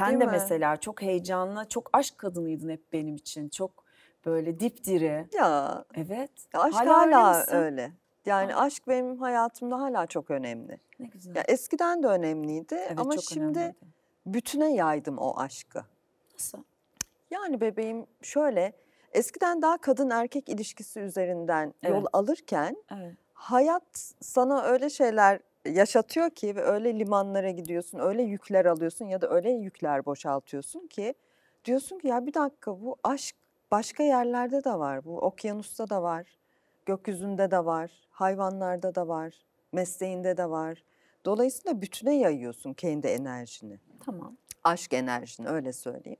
Sen Değil de mi? mesela çok heyecanlı, çok aşk kadınıydın hep benim için. Çok böyle dipdiri. Ya. Evet. Ya aşk hala, hala öyle, Yani ha. Ah. aşk benim hayatımda hala çok önemli. Ne güzel. Ya eskiden de önemliydi evet, ama şimdi önemliydi. bütüne yaydım o aşkı. Nasıl? Yani bebeğim şöyle eskiden daha kadın erkek ilişkisi üzerinden evet. yol alırken evet. hayat sana öyle şeyler yaşatıyor ki ve öyle limanlara gidiyorsun, öyle yükler alıyorsun ya da öyle yükler boşaltıyorsun ki diyorsun ki ya bir dakika bu aşk başka yerlerde de var. Bu okyanusta da var, gökyüzünde de var, hayvanlarda da var, mesleğinde de var. Dolayısıyla bütüne yayıyorsun kendi enerjini. Tamam. Aşk enerjini öyle söyleyeyim.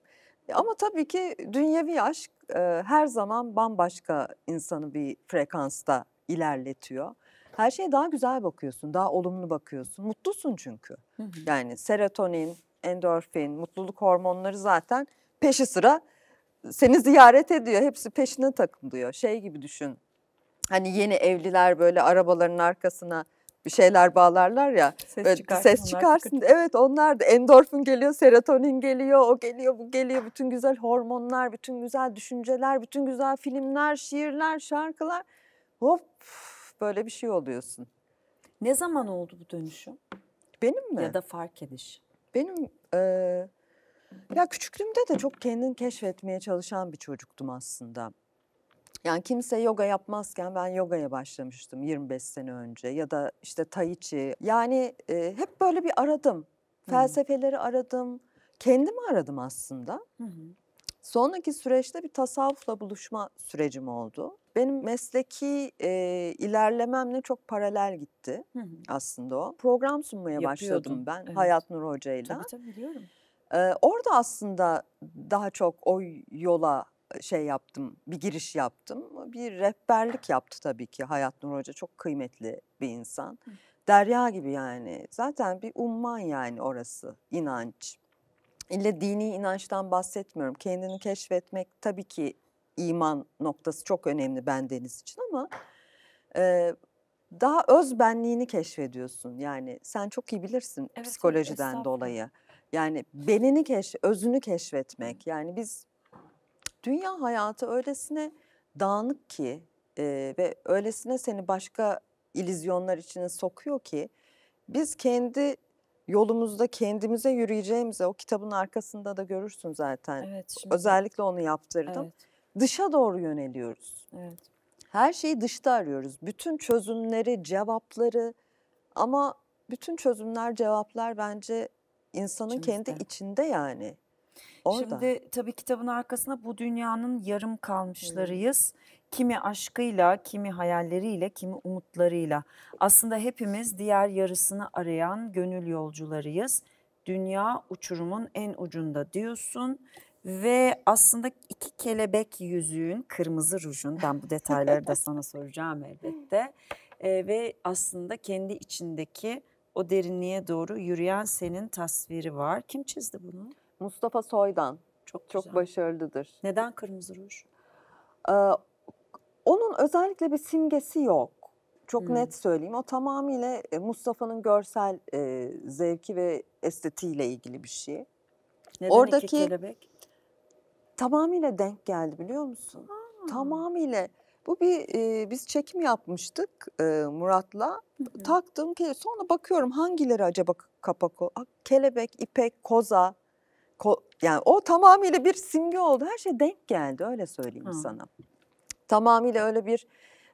E, ama tabii ki dünyevi aşk e, her zaman bambaşka insanı bir frekansta ilerletiyor. Her şeye daha güzel bakıyorsun, daha olumlu bakıyorsun. Mutlusun çünkü. Hı hı. Yani serotonin, endorfin, mutluluk hormonları zaten peşi sıra seni ziyaret ediyor. Hepsi peşine takılıyor. Şey gibi düşün. Hani yeni evliler böyle arabaların arkasına bir şeyler bağlarlar ya. Ses böyle çıkarsın. Ses çıkarsın. Onlar evet onlar da endorfin geliyor, serotonin geliyor, o geliyor, bu geliyor. Bütün güzel hormonlar, bütün güzel düşünceler, bütün güzel filmler, şiirler, şarkılar. Hop böyle bir şey oluyorsun. Ne zaman oldu bu dönüşüm? Benim mi? Ya da fark ediş. Benim e, ya küçüklüğümde de çok kendini keşfetmeye çalışan bir çocuktum aslında. Yani kimse yoga yapmazken ben yogaya başlamıştım 25 sene önce ya da işte tai chi. Yani e, hep böyle bir aradım. Felsefeleri hı aradım. Kendimi aradım aslında. Hı-hı. Sonraki süreçte bir tasavvufla buluşma sürecim oldu. Benim mesleki e, ilerlememle çok paralel gitti hı hı. aslında o. Program sunmaya Yapıyordum. başladım ben evet. Hayat Nur Hoca'yla. Tabii tabii biliyorum. Ee, orada aslında daha çok o yola şey yaptım, bir giriş yaptım. Bir rehberlik yaptı tabii ki Hayat Nur Hoca. Çok kıymetli bir insan. Hı. Derya gibi yani. Zaten bir umman yani orası inanç. İlle dini inançtan bahsetmiyorum. Kendini keşfetmek tabii ki iman noktası çok önemli bendeniz için ama e, daha öz benliğini keşfediyorsun. Yani sen çok iyi bilirsin evet, psikolojiden evet, dolayı. Yani benini keş, özünü keşfetmek. Yani biz dünya hayatı öylesine dağınık ki e, ve öylesine seni başka ilizyonlar içine sokuyor ki biz kendi yolumuzda kendimize yürüyeceğimize o kitabın arkasında da görürsün zaten. Evet, şimdi... Özellikle onu yaptırdım. Evet dışa doğru yöneliyoruz. Evet. Her şeyi dışta arıyoruz. Bütün çözümleri, cevapları ama bütün çözümler, cevaplar bence insanın Şimdi kendi de. içinde yani. Orada. Şimdi tabii kitabın arkasında bu dünyanın yarım kalmışlarıyız. Evet. Kimi aşkıyla, kimi hayalleriyle, kimi umutlarıyla. Aslında hepimiz diğer yarısını arayan gönül yolcularıyız. Dünya uçurumun en ucunda diyorsun ve aslında iki kelebek yüzüğün kırmızı rujun ben bu detayları da sana soracağım elbette. Ee, ve aslında kendi içindeki o derinliğe doğru yürüyen senin tasviri var. Kim çizdi bunu? Mustafa Soydan. Çok güzel. başarılıdır. Neden kırmızı ruj? Ee, onun özellikle bir simgesi yok. Çok hmm. net söyleyeyim. O tamamıyla e, Mustafa'nın görsel e, zevki ve estetiğiyle ilgili bir şey. Neden Oradaki, iki kelebek? tamamıyla denk geldi biliyor musun? Aa. Tamamıyla. Bu bir e, biz çekim yapmıştık e, Murat'la. Taktım ki sonra bakıyorum hangileri acaba kapak o? Kelebek, ipek, koza. Ko yani o tamamıyla bir simge oldu. Her şey denk geldi öyle söyleyeyim Hı. sana. Tamamıyla öyle bir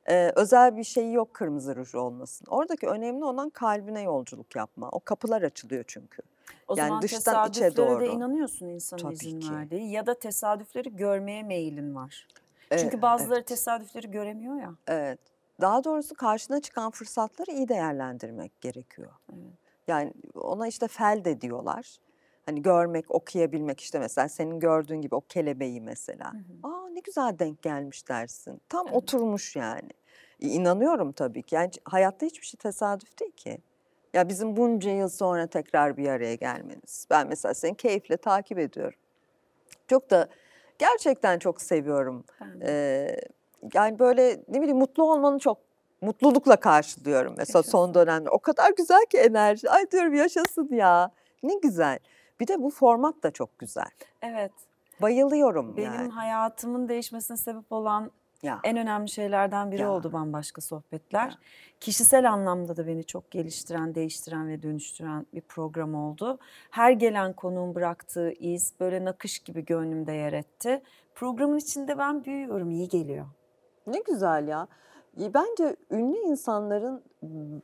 e, özel bir şey yok kırmızı ruj olmasın. Oradaki önemli olan kalbine yolculuk yapma. O kapılar açılıyor çünkü. O yani zaman dıştan içe doğru. de inanıyorsun insanın Tabii izin ki. verdiği ya da tesadüfleri görmeye meyilin var. Evet, Çünkü bazıları evet. tesadüfleri göremiyor ya. Evet. Daha doğrusu karşına çıkan fırsatları iyi değerlendirmek gerekiyor. Evet. Yani ona işte fel de diyorlar. Hani görmek, okuyabilmek işte mesela senin gördüğün gibi o kelebeği mesela. Hı hı. Aa ne güzel denk gelmiş dersin. Tam evet. oturmuş yani. İnanıyorum tabii ki. Yani hayatta hiçbir şey tesadüf değil ki. Ya bizim bunca yıl sonra tekrar bir araya gelmeniz. Ben mesela seni keyifle takip ediyorum. Çok da gerçekten çok seviyorum. Ee, yani böyle ne bileyim mutlu olmanı çok mutlulukla karşılıyorum mesela Kesinlikle. son dönemde. O kadar güzel ki enerji. Ay diyorum yaşasın ya. Ne güzel. Bir de bu format da çok güzel. Evet. Bayılıyorum Benim yani. Benim hayatımın değişmesine sebep olan ya. En önemli şeylerden biri ya. oldu bambaşka sohbetler. Ya. Kişisel anlamda da beni çok geliştiren, değiştiren ve dönüştüren bir program oldu. Her gelen konuğun bıraktığı iz böyle nakış gibi gönlümde yer etti. Programın içinde ben büyüyorum, iyi geliyor. Ne güzel ya. E, bence ünlü insanların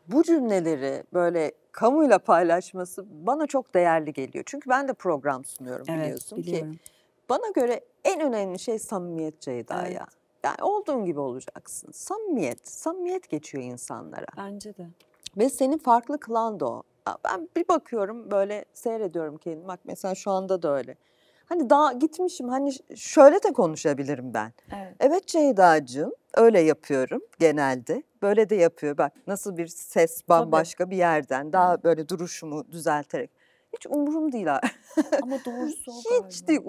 bu cümleleri böyle kamuyla paylaşması bana çok değerli geliyor. Çünkü ben de program sunuyorum evet, biliyorsun biliyorum. ki. Bana göre en önemli şey samimiyet Ceyda evet. ya. Yani olduğun gibi olacaksın. Samimiyet, samimiyet geçiyor insanlara. Bence de. Ve seni farklı kılan da o. Ben bir bakıyorum böyle seyrediyorum kendimi. Bak mesela şu anda da öyle. Hani daha gitmişim hani şöyle de konuşabilirim ben. Evet, evet Ceyda'cığım öyle yapıyorum genelde. Böyle de yapıyor bak nasıl bir ses bambaşka Tabii. bir yerden daha böyle duruşumu düzelterek. Hiç umurum değil. Ama doğrusu Hiç galiba. değil.